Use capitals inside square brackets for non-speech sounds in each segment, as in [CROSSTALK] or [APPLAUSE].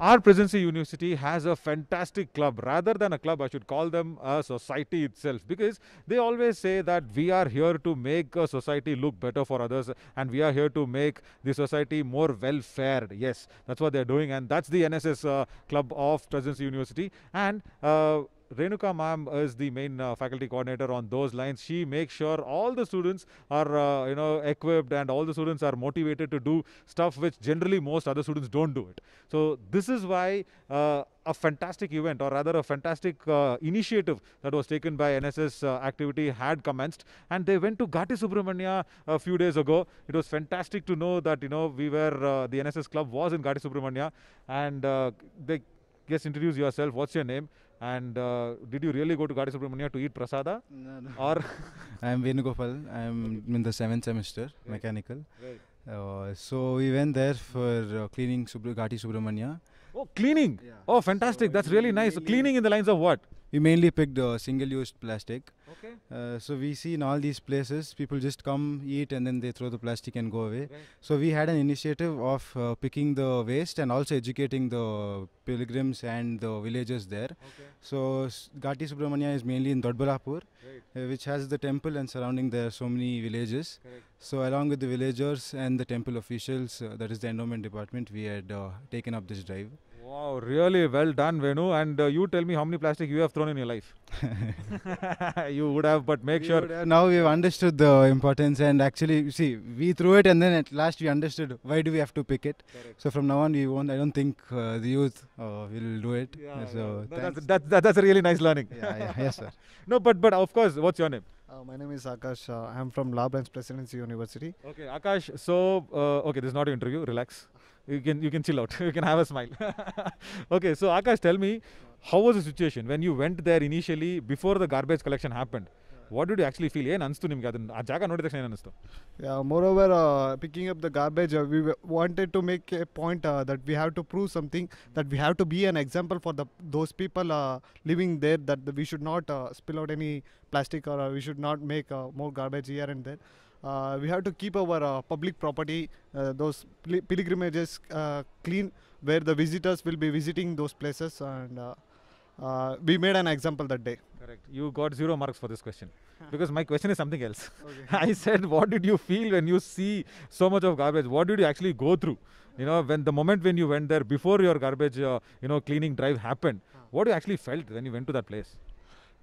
Our Presidency University has a fantastic club. Rather than a club, I should call them a society itself because they always say that we are here to make a society look better for others and we are here to make the society more well fared. Yes, that's what they're doing, and that's the NSS uh, club of Presidency University. And uh, Renuka ma'am is the main uh, faculty coordinator on those lines. She makes sure all the students are, uh, you know, equipped and all the students are motivated to do stuff which generally most other students don't do it. So this is why uh, a fantastic event or rather a fantastic uh, initiative that was taken by NSS uh, activity had commenced and they went to Gati Subramania a few days ago. It was fantastic to know that, you know, we were, uh, the NSS club was in Gati Subramania and they, just introduce yourself. What's your name? And uh, did you really go to Gadi Subramania to eat prasada? No, no. Or [LAUGHS] I am Venugopal. I am in the seventh semester right. mechanical. Right. Uh, so we went there for uh, cleaning Subra- Gati Subramania. Oh, cleaning! Yeah. Oh, fantastic! So That's really nice. Cleaning in the lines of what? we mainly picked uh, single-used plastic. Okay. Uh, so we see in all these places, people just come, eat, and then they throw the plastic and go away. Right. So we had an initiative of uh, picking the waste and also educating the pilgrims and the villagers there. Okay. So S Gati Subramanya is mainly in Dodbalapur, right. Uh, which has the temple and surrounding there are so many villages. Correct. So along with the villagers and the temple officials, uh, that is the endowment department, we had uh, taken up this drive. Wow, really well done, Venu. And uh, you tell me how many plastic you have thrown in your life. [LAUGHS] you would have, but make we sure. Now we've understood the importance, and actually, see, we threw it, and then at last we understood why do we have to pick it. Correct. So from now on, we won't. I don't think uh, the youth uh, will do it. Yeah, so yeah. No, that's, that, that, that's a really nice learning. yeah, yeah, yes, sir. [LAUGHS] No, but but of course, what's your name? Uh, my name is Akash. Uh, I am from La Presidency University. Okay, Akash. So, uh, okay, this is not an interview. Relax you can you can chill out [LAUGHS] you can have a smile [LAUGHS] okay so akash tell me how was the situation when you went there initially before the garbage collection happened what did you actually feel yeah moreover uh, picking up the garbage uh, we wanted to make a point uh, that we have to prove something that we have to be an example for those people uh, living there that we should not uh, spill out any plastic or we should not make more garbage here and there uh, we have to keep our uh, public property, uh, those pilgrimages clean, where the visitors will be visiting those places, and we made an example that day. Correct. You got zero marks for this question because my question is something else. Okay. [LAUGHS] I said, what did you feel when you see so much of garbage? What did you actually go through? You know, when the moment when you went there before your garbage, uh, you know, cleaning drive happened, what you actually felt when you went to that place?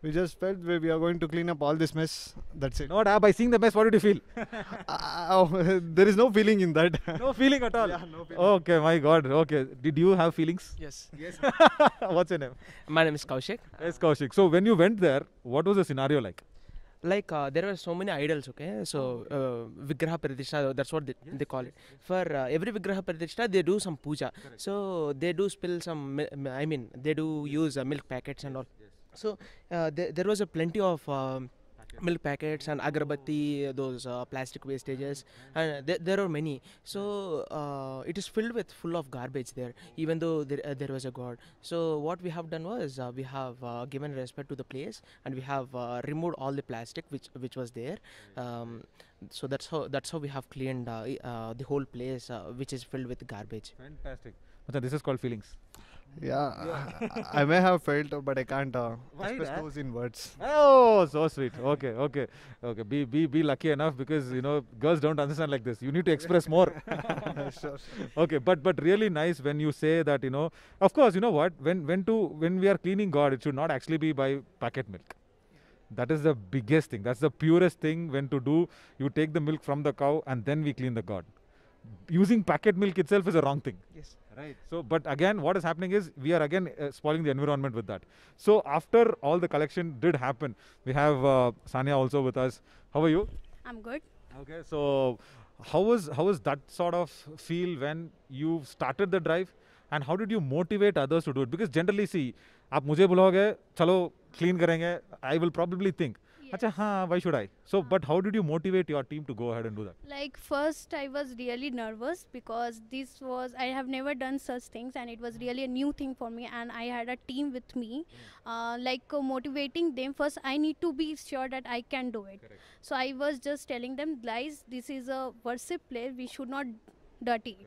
we just felt we are going to clean up all this mess. That's it. Not by seeing the mess, what did you feel? [LAUGHS] Uh, uh, oh, [LAUGHS] there is no feeling in that. [LAUGHS] no feeling at all. Yeah, no feeling. Okay, my God. Okay. Did you have feelings? Yes. Yes. What's your name? My name is Kaushik. Yes, Kaushik. So when you went there, what was the scenario like? like uh, there were so many idols okay so uh, vigraha pradishta that's what they, yes, they call it for uh, every vigraha pradishta they do some puja Correct. so they do spill some i mean they do use uh, milk packets and all so uh, there, there was a plenty of um, milk packets and agarbatti those uh, plastic wastages and there are many so uh, it is filled with full of garbage there even though there, uh, there was a god so what we have done was uh, we have given respect to the place and we have removed all the plastic which which was there um, so that's how that's how we have cleaned the whole place which is filled with garbage fantastic this is called feelings yeah, yeah. I, I, may have failed, but I can't uh, Why express those in words. Oh, so sweet. Okay, okay, okay. Be be be lucky enough because you know girls don't understand like this. You need to express more. [LAUGHS] sure. Okay, but but really nice when you say that. You know, of course, you know what? When when to when we are cleaning God, it should not actually be by packet milk. That is the biggest thing. That's the purest thing when to do. You take the milk from the cow and then we clean the God. Using packet milk itself is a wrong thing. Yes Right. So, but again, what is happening is we are again uh, spoiling the environment with that. So, after all the collection did happen, we have uh, Sanya also with us. How are you? I'm good. Okay. So, how was how was that sort of feel when you started the drive, and how did you motivate others to do it? Because generally, see, आप मुझे बुलाओगे, चलो clean करेंगे. I will probably think. Acha, huh, why should I? So, but how did you motivate your team to go ahead and do that? Like first, I was really nervous because this was I have never done such things, and it was really a new thing for me. And I had a team with me, hmm. uh, like uh, motivating them. First, I need to be sure that I can do it. Correct. So I was just telling them, guys, this is a worship place. We should not dirty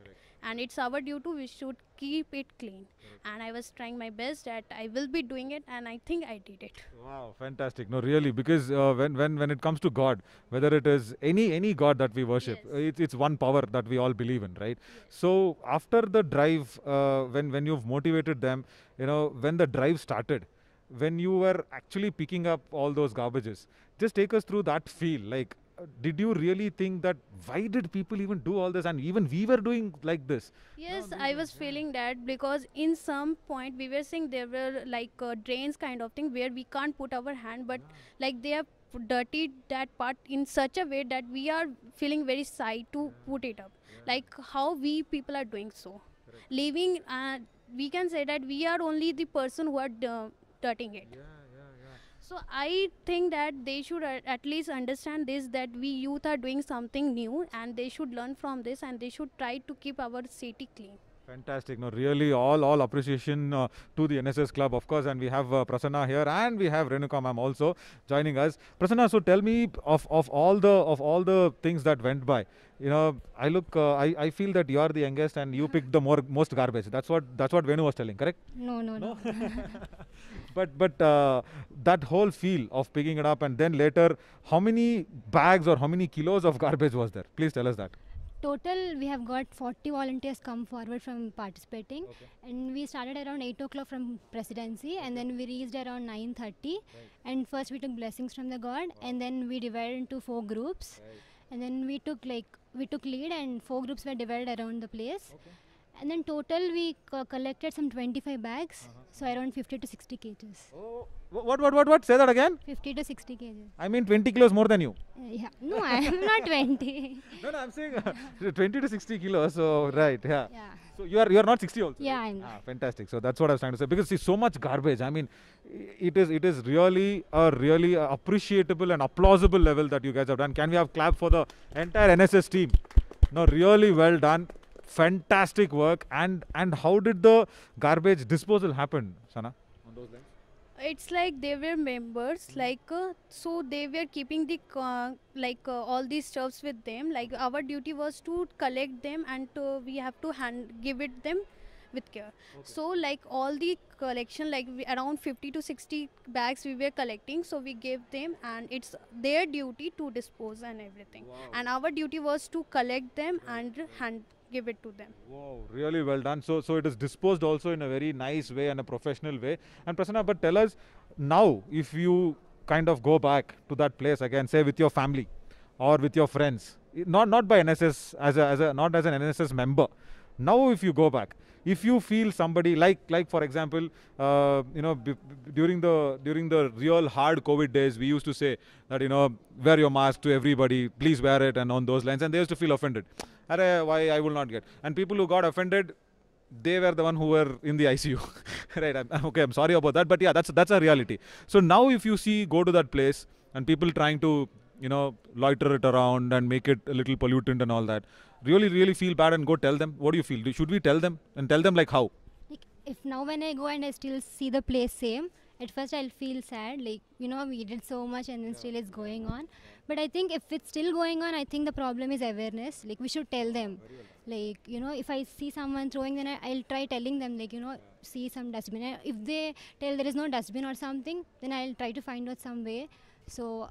and it's our due to we should keep it clean Correct. and i was trying my best that i will be doing it and i think i did it wow fantastic no really because uh, when when when it comes to god whether it is any any god that we worship yes. it's one power that we all believe in right yes. so after the drive uh, when when you've motivated them you know when the drive started when you were actually picking up all those garbages just take us through that feel like did you really think that why did people even do all this and even we were doing like this yes no, i was yeah. feeling that because in some point we were saying there were like uh, drains kind of thing where we can't put our hand but yeah. like they have dirty that part in such a way that we are feeling very shy to yeah. put it up like how we people are doing so Correct. leaving uh, we can say that we are only the person who are uh, dirtying it so I think that they should at least understand this that we youth are doing something new and they should learn from this and they should try to keep our city clean. Fantastic. No, really, all all appreciation uh, to the NSS club, of course, and we have uh, Prasanna here, and we have Renuka ma'am also joining us. Prasanna, so tell me of of all the of all the things that went by. You know, I look, uh, I I feel that you are the youngest, and you picked the more most garbage. That's what that's what Venu was telling, correct? No, no, no. no. [LAUGHS] but but uh, that whole feel of picking it up, and then later, how many bags or how many kilos of garbage was there? Please tell us that. Total, we have got 40 volunteers come forward from participating, okay. and we started around 8 o'clock from presidency, and then we reached around 9:30. Right. And first we took blessings from the God, wow. and then we divided into four groups, right. and then we took like we took lead, and four groups were divided around the place. Okay. And then total we co collected some 25 bags, uh -huh. so around 50 to 60 cages. Oh. What, what, what, what? Say that again. 50 to 60 kg. I mean 20 kilos more than you. Uh, yeah. No, I am not [LAUGHS] 20. no, no, I'm saying uh, 20 to 60 kilos. So, right, yeah. yeah. So, you are you are not 60 also? Yeah, right? I'm Ah, fantastic. So, that's what I was trying to say. Because, see, so much garbage. I mean, it is it is really a really appreciable and applaudable level that you guys have done. Can we have clap for the entire NSS team? No, really well done. Fantastic work. And, and how did the garbage disposal happen, Sana? it's like they were members hmm. like uh, so they were keeping the uh, like uh, all these stuffs with them like hmm. our duty was to collect them and to we have to hand give it them with care okay. so like all the collection like we, around 50 to 60 bags we were collecting so we gave them and it's their duty to dispose and everything wow. and our duty was to collect them right. and hand give it to them. Wow, really well done. So, so it is disposed also in a very nice way and a professional way. And Prasanna, but tell us now, if you kind of go back to that place again, say with your family or with your friends, not not by NSS as a, as a not as an NSS member, now if you go back, if you feel somebody like like for example uh, you know during the during the real hard covid days we used to say that you know wear your mask to everybody please wear it and on those lines and they used to feel offended why i will not get and people who got offended they were the one who were in the icu [LAUGHS] right I'm, okay i'm sorry about that but yeah that's that's a reality so now if you see go to that place and people trying to you know loiter it around and make it a little pollutant and all that really, really feel bad and go tell them? What do you feel? should we tell them? And tell them like how? Like if now when I go and I still see the place same, at first I'll feel sad, like, you know, we did so much and then still it's going on. But I think if it's still going on, I think the problem is awareness. Like, we should tell them. Like, you know, if I see someone throwing, then I, will try telling them, like, you know, see some dustbin. If they tell there is no dustbin or something, then I'll try to find out some way. So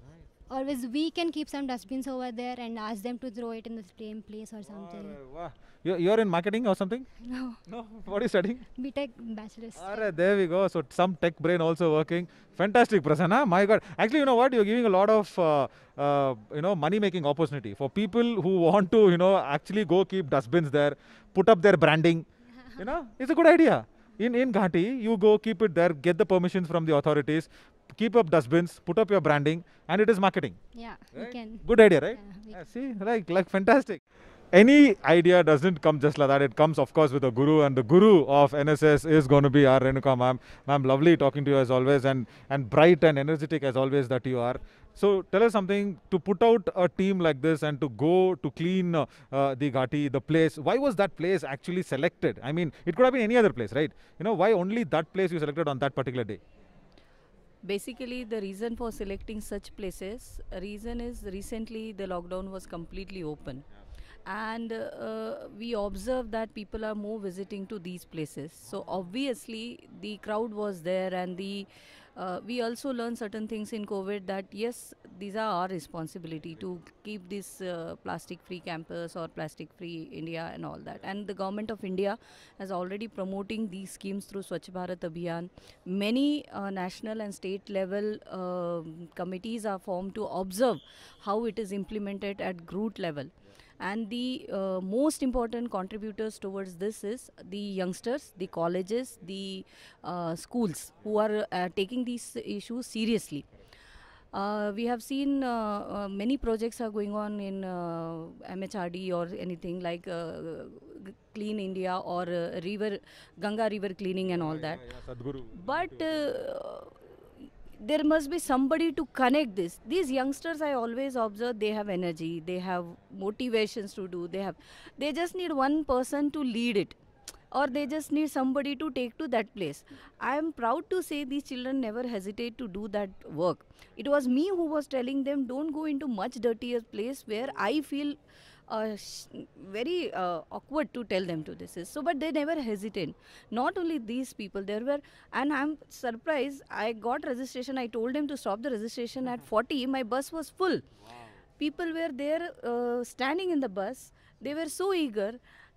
always we can keep some dustbins over there and ask them to throw it in the same place or something. Wow. You're, you're in marketing or something? [LAUGHS] No. No. What are you studying? BTech bachelor's. All right, there we go. So some tech brain also working. Fantastic, Prasanna. My God. Actually, you know what? You're giving a lot of uh, uh, you know money making opportunity for people who want to you know actually go keep dustbins there, put up their branding. [LAUGHS] you know, it's a good idea in in Ghati, you go keep it there, get the permissions from the authorities, keep up dustbins, put up your branding, and it is marketing. Yeah, right? we can. Good idea, right? Yeah, yeah, see, like, like fantastic. Any idea doesn't come just like that. It comes, of course, with a guru, and the guru of NSS is going to be our Renuka ma'am. Ma'am, lovely talking to you as always, and and bright and energetic as always that you are. So tell us something to put out a team like this and to go to clean uh, the Ghati, the place. Why was that place actually selected? I mean, it could have been any other place, right? You know, why only that place you selected on that particular day? Basically, the reason for selecting such places, reason is recently the lockdown was completely open. And uh, we observed that people are more visiting to these places. So obviously the crowd was there and the uh, we also learn certain things in COVID that yes, these are our responsibility to keep this uh, plastic-free campus or plastic-free India and all that. And the government of India is already promoting these schemes through Swachh Bharat Abhiyan. Many uh, national and state level um, committees are formed to observe how it is implemented at group level and the uh, most important contributors towards this is the youngsters the colleges the uh, schools who are uh, taking these issues seriously uh, we have seen uh, uh, many projects are going on in MHRD or anything like Clean India or River Ganga River cleaning and all yeah, that. Yeah, yeah, but there must be somebody to connect this these youngsters i always observe they have energy they have motivations to do they have they just need one person to lead it or they just need somebody to take to that place i am proud to say these children never hesitate to do that work it was me who was telling them don't go into much dirtier place where i feel uh, very uh, awkward to tell them to this is so but they never hesitate not only these people there were and i'm surprised i got registration i told them to stop the registration mm-hmm. at uh-huh. 40 my bus was full wow. people were there uh, standing in the bus they were so eager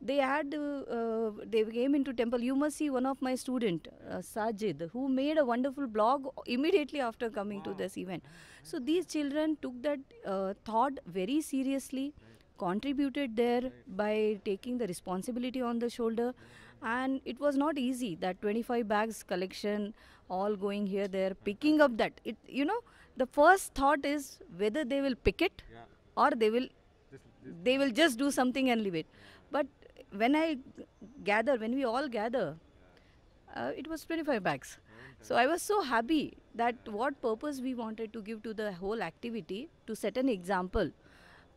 they had uh, they came into temple you must see one of my student uh, sajid who made a wonderful blog immediately after coming wow. to this event so these children took that uh, thought very seriously right contributed there by taking the responsibility on the shoulder and it was not easy that 25 bags collection all going here there picking up that it you know the first thought is whether they will pick it yeah. or they will they will just do something and leave it but when i gather when we all gather uh, it was 25 bags so i was so happy that what purpose we wanted to give to the whole activity to set an example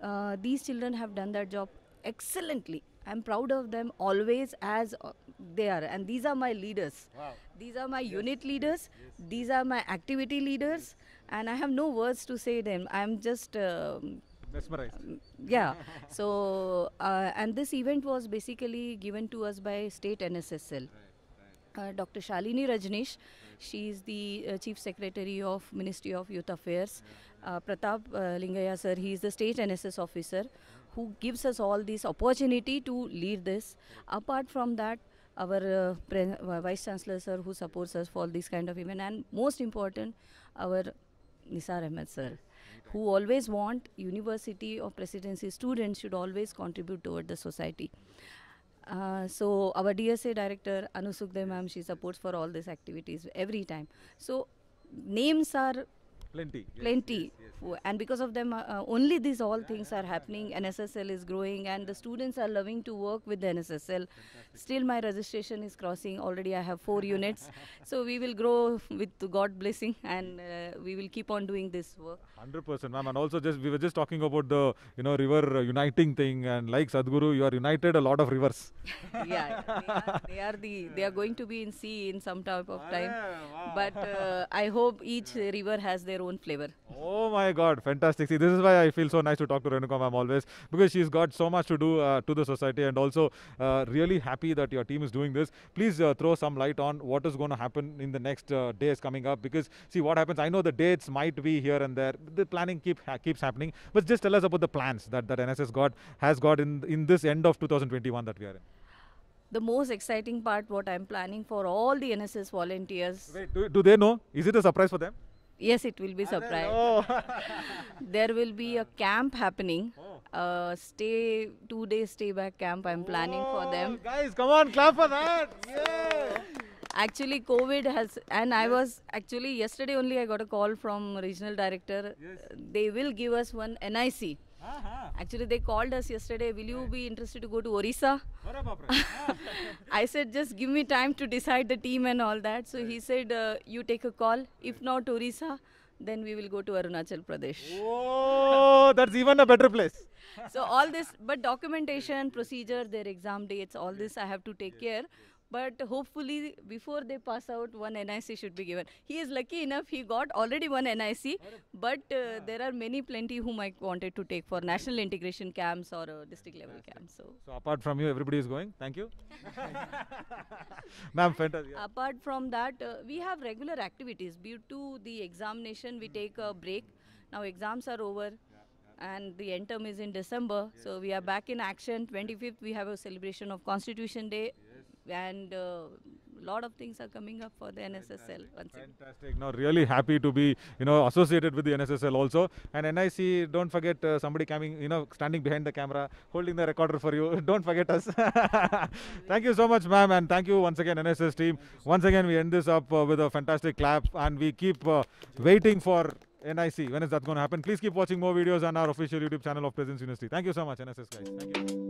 uh, these children have done their job excellently. I'm proud of them always as uh, they are. And these are my leaders. Wow. These are my yes. unit leaders. Yes. These are my activity leaders. And I have no words to say them. I'm just. Um, mesmerized. Um, yeah. so, uh, and this event was basically given to us by state NSSL. Right. Uh, Dr. Shalini Rajneesh. She is the uh, Chief Secretary of Ministry of Youth Affairs. Uh, Pratap uh, Lingaya sir, he is the State NSS officer who gives us all this opportunity to lead this. Apart from that, our uh, Vice Chancellor sir who supports us for this kind of event and most important, our Nisar Ahmed sir who always want university or presidency students should always contribute toward the society. Uh, so our DSA director Anu Sukhdev ma'am, she supports for all these activities every time. So names are plenty yes, plenty yes, yes, and because of them uh, uh only these all yeah, things yeah, are happening yeah. nssl is growing and the students are loving to work with the nssl Fantastic. still my registration is crossing already i have four units [LAUGHS] so we will grow with god blessing and uh, we will keep on doing this work 100% ma'am and also just we were just talking about the you know river uniting thing and like sadhguru you are united a lot of rivers [LAUGHS] yeah, they are, they are, the they are going to be in sea in some type of time wow. but uh, i hope each river has their own flavor. Oh my God, fantastic. See, this is why I feel so nice to talk to Renuka ma'am always because she's got so much to do uh, to the society and also uh, really happy that your team is doing this. Please uh, throw some light on what is going to happen in the next uh, days coming up because see what happens. I know the dates might be here and there. The planning keep ha keeps happening. But just tell us about the plans that, that NSS got has got in, in this end of 2021 that we are in the most exciting part what I'm planning for all the NSS volunteers. Wait, do, do they know? Is it a surprise for them? Yes, it will be surprise. Oh. [LAUGHS] there will be a camp happening. Oh. Uh, stay two days stay back camp. I'm planning for them. Guys, come on, clap for that! [LAUGHS] yeah. Actually, COVID has, and yes. I was actually yesterday only I got a call from regional director. Yes. They will give us one NIC. Uh-huh. Actually, they called us yesterday. Will you be interested to go to Orissa? Uh-huh. [LAUGHS] I said, just give me time to decide the team and all that. So he said, uh, you take a call. If not Orissa, then we will go to Arunachal Pradesh. Oh, that's even a better place. so all this, but documentation, procedure, their exam dates, all this I have to take care. But hopefully, before they pass out, one NIC should be given. He is lucky enough; he got already one NIC. But uh, there are many plenty whom I wanted to take for national integration camps or uh, district level Fantastic. camps. So. so apart from you, everybody is going. Thank you, [LAUGHS] ma'am. Fantastic. Yeah. Apart from that, uh, we have regular activities. Due to the examination, we take a break. Now exams are over and the end term is in December. Yes, so we are yes. back in action. 25th, we have a celebration of Constitution Day and a uh, lot of things are coming up for the NSSL. Fantastic. Once Fantastic. Now, really happy to be, you know, associated with the NSSL also. And NIC, don't forget uh, somebody coming, you know, standing behind the camera, holding the recorder for you. [LAUGHS] don't forget us. [LAUGHS] thank you so much, ma'am. And thank you once again, NSS team. Once again, we end this up uh, with a fantastic clap and we keep uh, waiting for NIC. When is that going to happen? Please keep watching more videos on our official YouTube channel of Presence University. Thank you so much, NSS guys. Thank you.